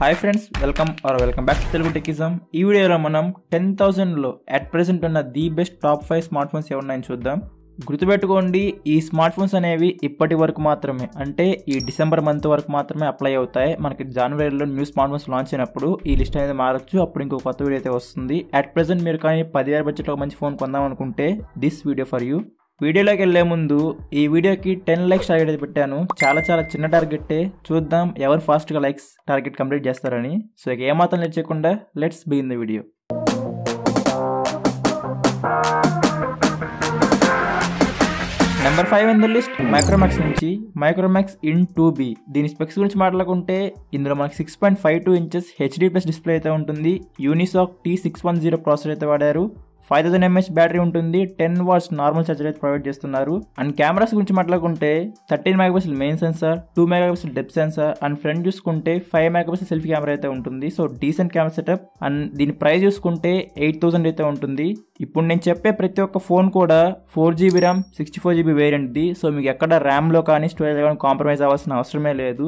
hi friends welcome are welcome back to Telugu Techism ఈ వీడియోలో మనం టెన్ థౌజండ్లో అట్ ప్రెసెంట్ ఉన్న the best top five smartphones ఏమున్నాయని చూద్దాం గుర్తుపెట్టుకోండి ఈ స్మార్ట్ ఫోన్స్ అనేవి ఇప్పటి వరకు మాత్రమే అంటే ఈ డిసెంబర్ మంత్ వరకు మాత్రమే అప్లై అవుతాయి మనకి జనవరిలో న్యూ స్మార్ట్ ఫోన్స్ లాంచ్ అయినప్పుడు ఈ లిస్ట్ అనేది మారచ్చు అప్పుడు ఇంకో కొత్త వీడియో అయితే వస్తుంది అట్ ప్రెసెంట్ మీరు కానీ పదివేల బడ్జెట్లో మంచి ఫోన్ కొందాం అనుకుంటే దిస్ వీడియో ఫర్ యూ వీడియోలోకి వెళ్లే ముందు ఈ వీడియోకి టెన్ లైక్స్ టార్గెట్ పెట్టాను చాలా చాలా చిన్న టార్గెట్టే చూద్దాం ఎవరు ఫాస్ట్గా లైక్స్ టార్గెట్ కంప్లీట్ చేస్తారని సో ఇక ఏమాత్రం నేర్చకుండా చేయకుండా let's begin the video number five in the list Micromax నుంచి మైక్రోమాక్స్ ఇన్ టూ బి దీని స్పెక్స్ గురించి మాట్లాడుకుంటే ఇందులో మనకి six point five two inches HD plus display అయితే ఉంటుంది Unisoc T six one zero processor అయితే వాడారు ఫైవ్ థౌసండ్ ఎంఎస్ బ్యాటరీ ఉంటుంది టెన్ వాట్స్ నార్మల్ ఛార్జర్ అయితే ప్రొవైడ్ చేస్తున్నారు అండ్ కెమెరాస్ గురించి మాట్లాడుకుంటే thirteen megapixel main sensor two megapixel depth sensor and front చూసుకుంటే ఫైవ్ మెగాపిక్సెల్ సెల్ఫీ కెమెరా అయితే ఉంటుంది so decent camera setup and దీని ప్రైస్ చూసుకుంటే ఎయిట్ థౌసండ్ అయితే ఉంటుంది ఇప్పుడు నేను చెప్పే ప్రతి ఒక్క ఫోన్ కూడా four GB RAM sixty four GB వేరియంట్ది సో మీకు ఎక్కడ ర్యామ్లో కానీ స్టోరేజ్ కానీ కాంప్రమైజ్ అవ్వాల్సిన అవసరమే లేదు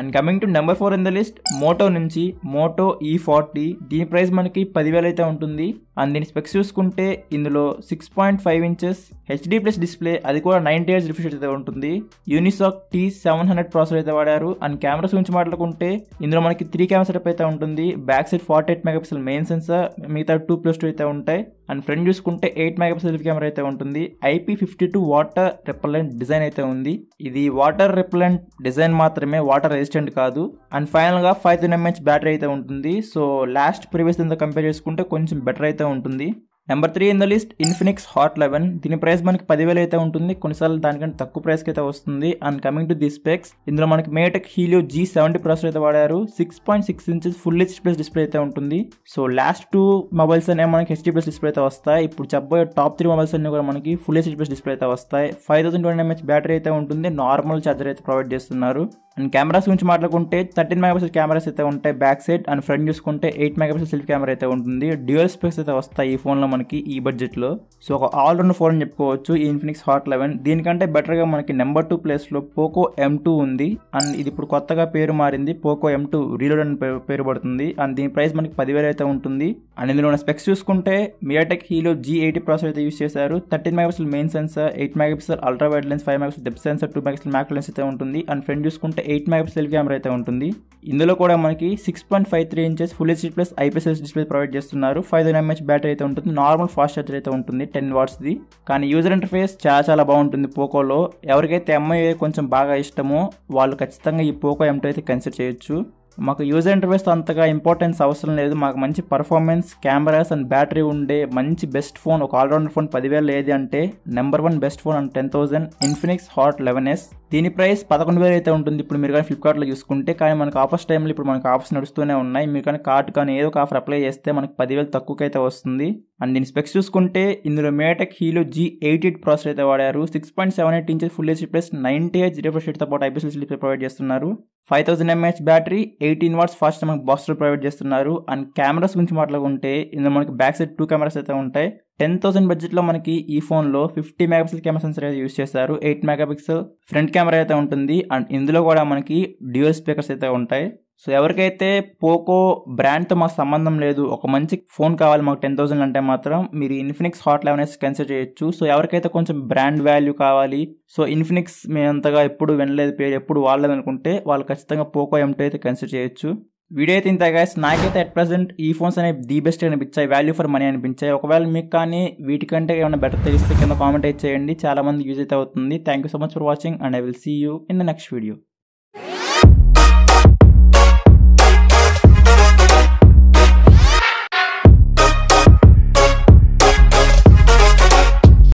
and coming to number four in the list Moto నుంచి మోటో ఈ ఫార్టీ దీని ప్రైస్ మనకి పదివేలు అయితే ఉంటుంది అండ్ దీని స్పెక్స్ చూసుకుంటే ఇందులో six point five inches HD plus display అది కూడా నైన్టీ ఇయర్స్ రిఫ్రెష్ అయితే ఉంటుంది Unisoc T seven hundred processor అయితే వాడారు అండ్ కెమెరాస్ గురించి మాట్లాడుకుంటే ఇందులో మనకి త్రీ కెమెరా సెటప్ అయితే ఉంటుంది back side forty eight megapixel main sensor మిగతా టూ ప్లస్ టూ అయితే ఉంటాయి అండ్ ఫ్రంట్ చూసుకుంటే ఎయిట్ మెగా పిక్సెల్ కెమెరా అయితే ఉంటుంది IP fifty two water repellent design అయితే ఉంది ఇది వాటర్ రెపెలెంట్ డిజైన్ మాత్రమే వాటర్ రెసిస్టెంట్ కాదు అండ్ ఫైనల్గా ఫైవ్ థౌసండ్ ఎంహెచ్ బ్యాటరీ అయితే ఉంటుంది సో లాస్ట్ ప్రీవియస్ ఇంత కంపేర్ చేసుకుంటే కొంచెం బెటర్ అయితే ఉంటుంది number three in the list Infinix Hot eleven దీని ప్రైస్ మనకి పదివేలు అయితే ఉంటుంది కొన్నిసార్లు దానికంటే తక్కువ ప్రైస్కి అయితే వస్తుంది and coming to the specs ఇందులో మనకి MediaTek Helio G seventy process అయితే వాడారు six point six inches full H plus display అయితే ఉంటుంది సో లాస్ట్ టూ మొబైల్స్ అనే మనకి హెచ్డీ ప్లస్ డిస్ప్లే అయితే వస్తాయి ఇప్పుడు చెప్పబోయే టాప్ త్రీ మొబైల్స్ అన్ని కూడా మనకి ఫుల్ హెచ్ ప్లస్ డిస్ప్లే అయితే వస్తాయి five thousand twenty mAh battery అయితే ఉంటుంది నార్మల్ ఛార్జర్ అయితే ప్రొవైడ్ చేస్తున్నారు అండ్ కెమెరాస్ గురించి మాట్లాడుకుంటే థర్టీన్ మెగాపిక్సెల్ కెమెరాస్ అయితే ఉంటాయి బ్యాక్ సైడ్ అండ్ ఫ్రంట్ చూసుకుంటే ఎయిట్ మెగాపిక్సెల్ సెల్ఫీ కెమెరా అయితే ఉంటుంది డ్యూయల్ స్పెక్స్ అయితే వస్తాయి ఈ ఫోన్లో మనకి ఈ బడ్జెట్లో సో ఒక ఆల్ రౌండ్ ఫోన్ అని చెప్పుకోవచ్చు ఈ ఇన్ఫినిక్స్ హాట్ లెవెన్ దీనికంటే బెటర్గా మనకి నెంబర్ టూ ప్లేస్లో పోకో ఎం టూ ఉంది అండ్ ఇది ఇప్పుడు కొత్తగా పేరు మారింది పోకో ఎం టూ రీలోడ్ అని పేరు పడుతుంది అండ్ దీని ప్రైస్ మనకి పదివేలు అయితే ఉంటుంది అండ్ ఇందులో ఉన్న స్పెక్స్ చూసుకుంటే MediaTek Helio G eighty process అయితే యూస్ చేశారు thirteen megapixel main sensor eight megapixel ultra wide lens five megapixel depth sensor two megapixel macro lens అయితే ఉంటుంది అండ్ ఫ్రంట్ చూసుకుంటే ఎయిట్ మెగా సెల్ఫీ కెమెరా అయితే ఉంటుంది ఇందులో కూడా మనకి six point five three inches full HD plus IPS display provide చేస్తున్నారు five thousand MH battery అయితే ఉంటుంది నార్మల్ ఫాస్ట్ ఛార్జర్ అయితే ఉంటుంది టెన్ వాట్స్ది కానీ యూజర్ ఇంటర్ఫేస్ చాలా చాలా బాగుంటుంది పోకోలో ఎవరికైతే ఎంఐ కొంచెం బాగా ఇష్టమో వాళ్ళు ఖచ్చితంగా ఈ పోకో ఎంటో అయితే కన్సిడర్ చేయొచ్చు మాకు యూజర్ ఇంటర్ఫేస్ అంతగా ఇంపార్టెన్స్ అవసరం లేదు మాకు మంచి పర్ఫార్మెన్స్ కెమెరాస్ అండ్ బ్యాటరీ ఉండే మంచి బెస్ట్ ఫోన్ ఒక ఆల్రౌండర్ ఫోన్ పదివేలు ఏది అంటే number one best phone and ten thousand Infinix Hot eleven S దీని ప్రైస్ పదకొండు వేలు అయితే ఉంటుంది ఇప్పుడు మీరు కానీ ఫ్లిప్కార్ట్లో చూసుకుంటే కానీ మనకు ఆఫర్స్ టైంలో ఇప్పుడు మనకు ఆఫర్స్ నడుస్తూనే ఉన్నాయి మీరు కానీ కార్డ్ కానీ ఏదో ఒక ఆఫర్ అప్లై చేస్తే మనకు పదివేలు తక్కువకైతే వస్తుంది అండ్ దీని స్పెక్స్ చూసుకుంటే ఇందులో MediaTek Helio G eight eight processor అయితే వాడారు six point seven eight inches full H plus ninety H refresh రేట్తో పాటు ఐపీఎస్ స్లిప్ ప్రొవైడ్ చేస్తున్నారు five thousand MH battery eighteen watts fast మనకు బాక్స్లో ప్రొవైడ్ చేస్తున్నారు అండ్ కెమెరాస్ గురించి మాట్లాడుకుంటే ఇందులో మనకి బ్యాక్ సైడ్ టూ కెమెరాస్ అయితే ఉంటాయి టెన్ థౌసండ్ బడ్జెట్లో మనకి ఈ ఫోన్లో ఫిఫ్టీ మెగాపిక్సెల్ కెమెరా సెన్సర్ అయితే యూస్ చేస్తారు ఎయిట్ మెగాపిక్సెల్ ఫ్రంట్ కెమెరా అయితే ఉంటుంది అండ్ ఇందులో కూడా మనకి డ్యూయల్ స్పీకర్స్ అయితే ఉంటాయి సో ఎవరికైతే పోకో బ్రాండ్తో మాకు సంబంధం లేదు ఒక మంచి ఫోన్ కావాలి మాకు టెన్ థౌసండ్ అంటే మాత్రం మీరు Infinix Hot eleven S consider చేయొచ్చు సో ఎవరికైతే కొంచెం బ్రాండ్ వాల్యూ కావాలి సో ఇన్ఫినిక్స్ మేమంతగా ఎప్పుడు వినలేదు పేరు ఎప్పుడు వాడలేదు అనుకుంటే వాళ్ళు ఖచ్చితంగా పోకో ఎంటో అయితే కన్సిడర్ చేయొచ్చు వీడియో అయితే ఇంత గైస్ నాకైతే అట్ ప్రజెంట్ ఈ ఫోన్స్ అనేవి ది బెస్ట్ అనిపించాయి వాల్యూ ఫర్ మనీ అనిపించాయి ఒకవేళ మీకు కానీ వీటికంటే ఏమైనా బెటర్ తెలిస్తే కింద కామెంట్ అయితే చేయండి మంది యూజ్ అయితే అవుతుంది thank you so much for watching and I will see you in the next video